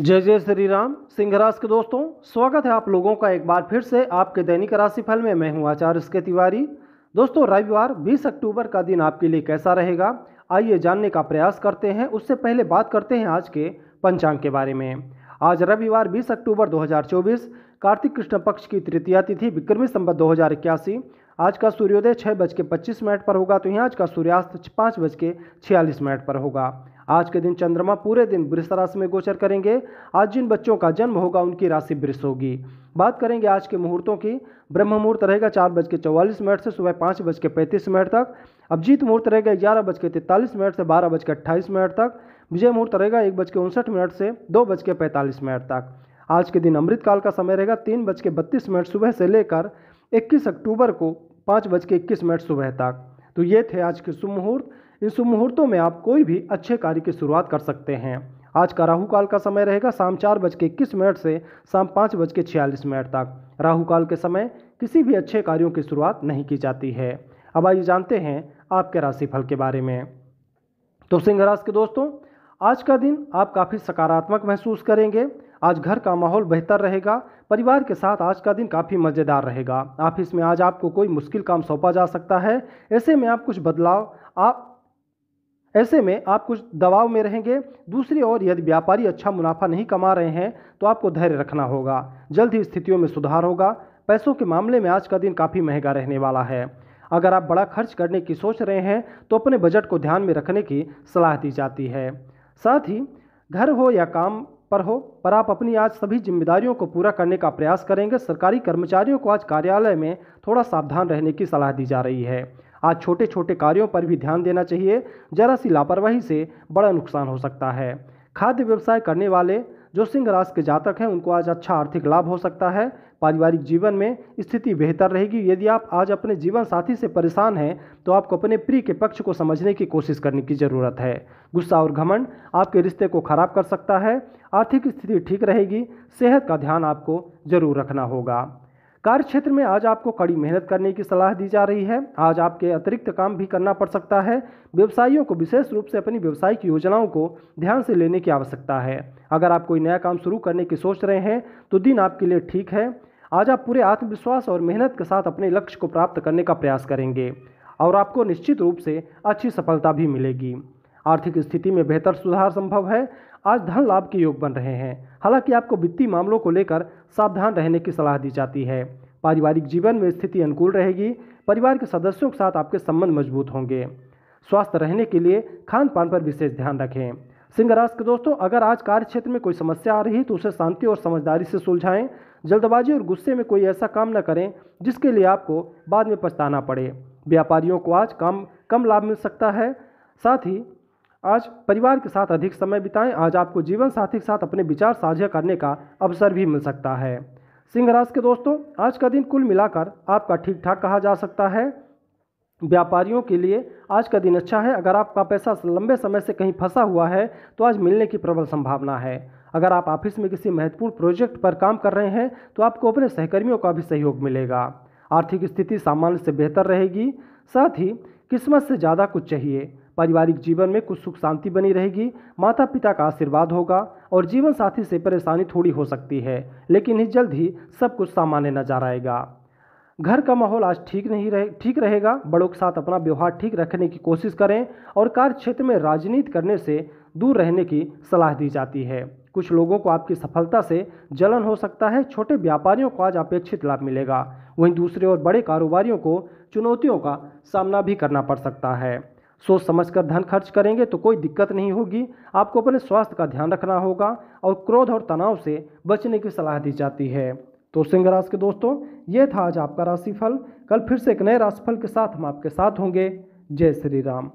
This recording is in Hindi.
जय जय श्री राम सिंह राशि के दोस्तों स्वागत है आप लोगों का एक बार फिर से आपके दैनिक राशिफल में मैं हूं आचार्य इसके तिवारी दोस्तों रविवार 20 अक्टूबर का दिन आपके लिए कैसा रहेगा आइए जानने का प्रयास करते हैं उससे पहले बात करते हैं आज के पंचांग के बारे में आज रविवार 20 अक्टूबर 2024 कार्तिक कृष्ण पक्ष की तृतीया तिथि विक्रमी संबत दो आज का सूर्योदय छः बज के पच्चीस मिनट पर होगा तो यहाँ आज का सूर्यास्त पाँच बज के छियालीस मिनट पर होगा आज के दिन चंद्रमा पूरे दिन वृष राशि में गोचर करेंगे आज जिन बच्चों का जन्म होगा उनकी राशि वृष होगी बात करेंगे आज के मुहूर्तों की ब्रह्म मुहूर्त रहेगा चार बज के चौवालीस मिनट से सुबह पाँच बज के पैंतीस मिनट तक अभिजीत मुहूर्त रहेगा ग्यारह बज के तैंतालीस मिनट से बारह बज के अट्ठाईस मिनट तक विजय मुहूर्त रहेगा एक बज के उनसठ मिनट से दो बज के पैंतालीस मिनट तक आज के दिन अमृतकाल का समय रहेगा तीन बज के बत्तीस मिनट सुबह से लेकर इक्कीस अक्टूबर को पाँच बज के इक्कीस मिनट सुबह तक तो ये थे आज के शुभ मुहूर्त इन शुभ मुहूर्तों में आप कोई भी अच्छे कार्य की शुरुआत कर सकते हैं आज का राहु काल का समय रहेगा शाम चार बज के इक्कीस मिनट से शाम पाँच बज के छियालीस मिनट तक राहु काल के समय किसी भी अच्छे कार्यों की शुरुआत नहीं की जाती है अब आइए जानते हैं आपके राशिफल के बारे में तो सिंह राशि के दोस्तों आज का दिन आप काफ़ी सकारात्मक महसूस करेंगे आज घर का माहौल बेहतर रहेगा परिवार के साथ आज का दिन काफ़ी मज़ेदार रहेगा ऑफिस में आज आपको कोई मुश्किल काम सौंपा जा सकता है ऐसे में आप कुछ बदलाव आप ऐसे में आप कुछ दबाव में रहेंगे दूसरी ओर यदि व्यापारी अच्छा मुनाफा नहीं कमा रहे हैं तो आपको धैर्य रखना होगा जल्द ही स्थितियों में सुधार होगा पैसों के मामले में आज का दिन काफ़ी महंगा रहने वाला है अगर आप बड़ा खर्च करने की सोच रहे हैं तो अपने बजट को ध्यान में रखने की सलाह दी जाती है साथ ही घर हो या काम पर हो पर आप अपनी आज सभी जिम्मेदारियों को पूरा करने का प्रयास करेंगे सरकारी कर्मचारियों को आज कार्यालय में थोड़ा सावधान रहने की सलाह दी जा रही है आज छोटे छोटे कार्यों पर भी ध्यान देना चाहिए जरा सी लापरवाही से बड़ा नुकसान हो सकता है खाद्य व्यवसाय करने वाले जो सिंह राशि के जातक हैं उनको आज अच्छा आर्थिक लाभ हो सकता है पारिवारिक जीवन में स्थिति बेहतर रहेगी यदि आप आज अपने जीवन साथी से परेशान हैं तो आपको अपने प्रिय के पक्ष को समझने की कोशिश करने की ज़रूरत है गुस्सा और घमंड आपके रिश्ते को खराब कर सकता है आर्थिक स्थिति ठीक रहेगी सेहत का ध्यान आपको जरूर रखना होगा कार्य क्षेत्र में आज आपको कड़ी मेहनत करने की सलाह दी जा रही है आज आपके अतिरिक्त काम भी करना पड़ सकता है व्यवसायियों को विशेष रूप से अपनी व्यवसायिक योजनाओं को ध्यान से लेने की आवश्यकता है अगर आप कोई नया काम शुरू करने की सोच रहे हैं तो दिन आपके लिए ठीक है आज आप पूरे आत्मविश्वास और मेहनत के साथ अपने लक्ष्य को प्राप्त करने का प्रयास करेंगे और आपको निश्चित रूप से अच्छी सफलता भी मिलेगी आर्थिक स्थिति में बेहतर सुधार संभव है आज धन लाभ के योग बन रहे हैं हालांकि आपको वित्तीय मामलों को लेकर सावधान रहने की सलाह दी जाती है पारिवारिक जीवन में स्थिति अनुकूल रहेगी परिवार के सदस्यों के साथ आपके संबंध मजबूत होंगे स्वास्थ्य रहने के लिए खान पान पर विशेष ध्यान रखें सिंह राशि के दोस्तों अगर आज कार्य क्षेत्र में कोई समस्या आ रही तो उसे शांति और समझदारी से सुलझाएं जल्दबाजी और गुस्से में कोई ऐसा काम न करें जिसके लिए आपको बाद में पछताना पड़े व्यापारियों को आज काम कम लाभ मिल सकता है साथ ही आज परिवार के साथ अधिक समय बिताएं आज आपको जीवन साथी के साथ अपने विचार साझा करने का अवसर भी मिल सकता है सिंह राशि के दोस्तों आज का दिन कुल मिलाकर आपका ठीक ठाक कहा जा सकता है व्यापारियों के लिए आज का दिन अच्छा है अगर आपका पैसा लंबे समय से कहीं फंसा हुआ है तो आज मिलने की प्रबल संभावना है अगर आप ऑफिस में किसी महत्वपूर्ण प्रोजेक्ट पर काम कर रहे हैं तो आपको अपने सहकर्मियों का भी सहयोग मिलेगा आर्थिक स्थिति सामान्य से बेहतर रहेगी साथ ही किस्मत से ज़्यादा कुछ चाहिए पारिवारिक जीवन में कुछ सुख शांति बनी रहेगी माता पिता का आशीर्वाद होगा और जीवन साथी से परेशानी थोड़ी हो सकती है लेकिन ही जल्द ही सब कुछ सामान्य नजर आएगा घर का माहौल आज ठीक नहीं रहे ठीक रहेगा बड़ों के साथ अपना व्यवहार ठीक रखने की कोशिश करें और कार्य क्षेत्र में राजनीति करने से दूर रहने की सलाह दी जाती है कुछ लोगों को आपकी सफलता से जलन हो सकता है छोटे व्यापारियों को आज अपेक्षित लाभ मिलेगा वहीं दूसरे और बड़े कारोबारियों को चुनौतियों का सामना भी करना पड़ सकता है सोच समझ कर धन खर्च करेंगे तो कोई दिक्कत नहीं होगी आपको अपने स्वास्थ्य का ध्यान रखना होगा और क्रोध और तनाव से बचने की सलाह दी जाती है तो सिंह राशि के दोस्तों ये था आज आपका राशिफल कल फिर से एक नए राशिफल के साथ हम आपके साथ होंगे जय श्री राम